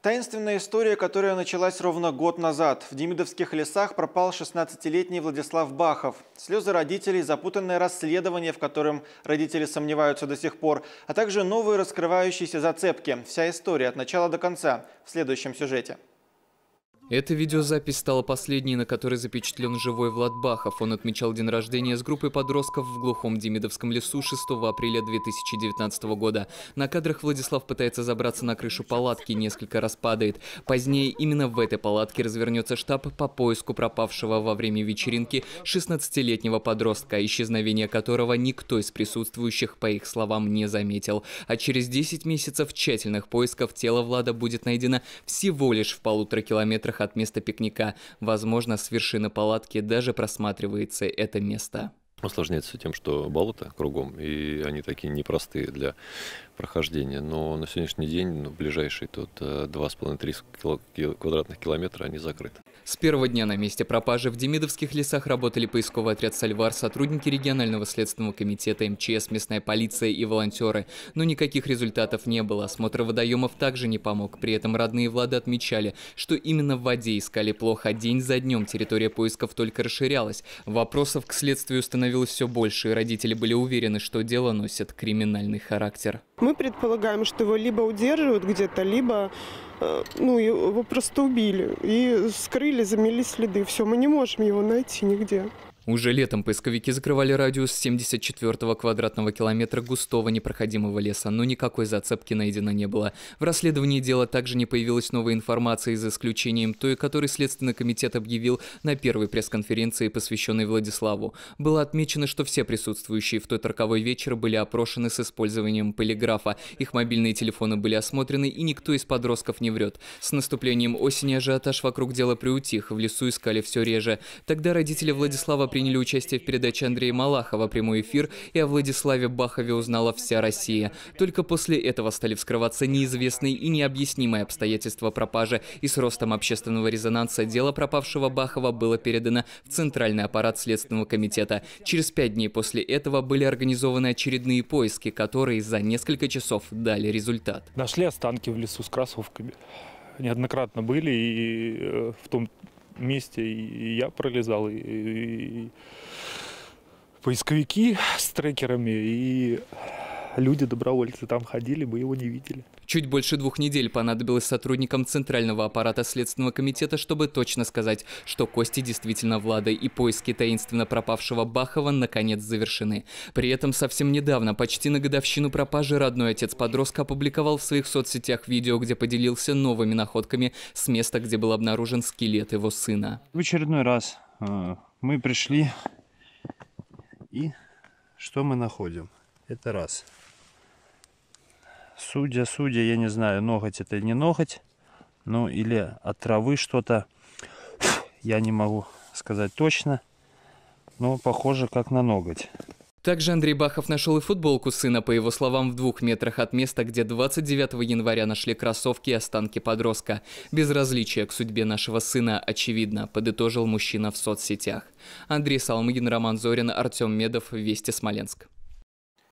Таинственная история, которая началась ровно год назад. В Демидовских лесах пропал 16-летний Владислав Бахов. Слезы родителей, запутанное расследование, в котором родители сомневаются до сих пор, а также новые раскрывающиеся зацепки. Вся история от начала до конца в следующем сюжете. Эта видеозапись стала последней, на которой запечатлен живой Влад Бахов. Он отмечал день рождения с группой подростков в глухом Демидовском лесу 6 апреля 2019 года. На кадрах Владислав пытается забраться на крышу палатки, несколько раз падает. Позднее именно в этой палатке развернется штаб по поиску пропавшего во время вечеринки 16-летнего подростка, исчезновение которого никто из присутствующих, по их словам, не заметил. А через 10 месяцев тщательных поисков тело Влада будет найдено всего лишь в полутора километрах метрах от места пикника, возможно, с вершины палатки даже просматривается это место. Усложняется тем, что болото кругом, и они такие непростые для прохождения. Но на сегодняшний день, ну, ближайшие тут 2,5-3 э, квадратных километра, они закрыты. С первого дня на месте пропажи в Демидовских лесах работали поисковый отряд «Сальвар», сотрудники регионального следственного комитета, МЧС, местная полиция и волонтеры. Но никаких результатов не было. Осмотр водоемов также не помог. При этом родные Влады отмечали, что именно в воде искали плохо. А день за днем территория поисков только расширялась. Вопросов к следствию становилось становилось все больше, и родители были уверены, что дело носит криминальный характер. Мы предполагаем, что его либо удерживают где-то, либо э, ну, его просто убили и скрыли, замели следы. Все, мы не можем его найти нигде. Уже летом поисковики закрывали радиус 74 квадратного километра густого непроходимого леса, но никакой зацепки найдено не было. В расследовании дела также не появилась новая информация, за исключением той, которую Следственный комитет объявил на первой пресс-конференции, посвященной Владиславу. Было отмечено, что все присутствующие в тот роковой вечер были опрошены с использованием полиграфа, их мобильные телефоны были осмотрены и никто из подростков не врет. С наступлением осени ажиотаж вокруг дела приутих, в лесу искали все реже. Тогда родители Владислава приняли участие в передаче Андрея Малахова «Прямой эфир», и о Владиславе Бахове узнала вся Россия. Только после этого стали вскрываться неизвестные и необъяснимые обстоятельства пропажи, и с ростом общественного резонанса дело пропавшего Бахова было передано в Центральный аппарат Следственного комитета. Через пять дней после этого были организованы очередные поиски, которые за несколько часов дали результат. Нашли останки в лесу с кроссовками. Неоднократно были, и э, в том месте, и я пролезал, и, и, и поисковики с трекерами, и люди-добровольцы там ходили, мы его не видели. Чуть больше двух недель понадобилось сотрудникам Центрального аппарата Следственного комитета, чтобы точно сказать, что кости действительно Влада и поиски таинственно пропавшего Бахова наконец завершены. При этом совсем недавно, почти на годовщину пропажи, родной отец подростка опубликовал в своих соцсетях видео, где поделился новыми находками с места, где был обнаружен скелет его сына. В очередной раз э, мы пришли и что мы находим? Это раз. Судя, судя, я не знаю, ноготь это или не ноготь. Ну, или от травы что-то. Я не могу сказать точно. Но похоже, как на ноготь. Также Андрей Бахов нашел и футболку сына, по его словам, в двух метрах от места, где 29 января нашли кроссовки и останки подростка. Безразличие к судьбе нашего сына очевидно, подытожил мужчина в соцсетях. Андрей Салмыгин, Роман Зорин, Артем Медов, Вести Смоленск.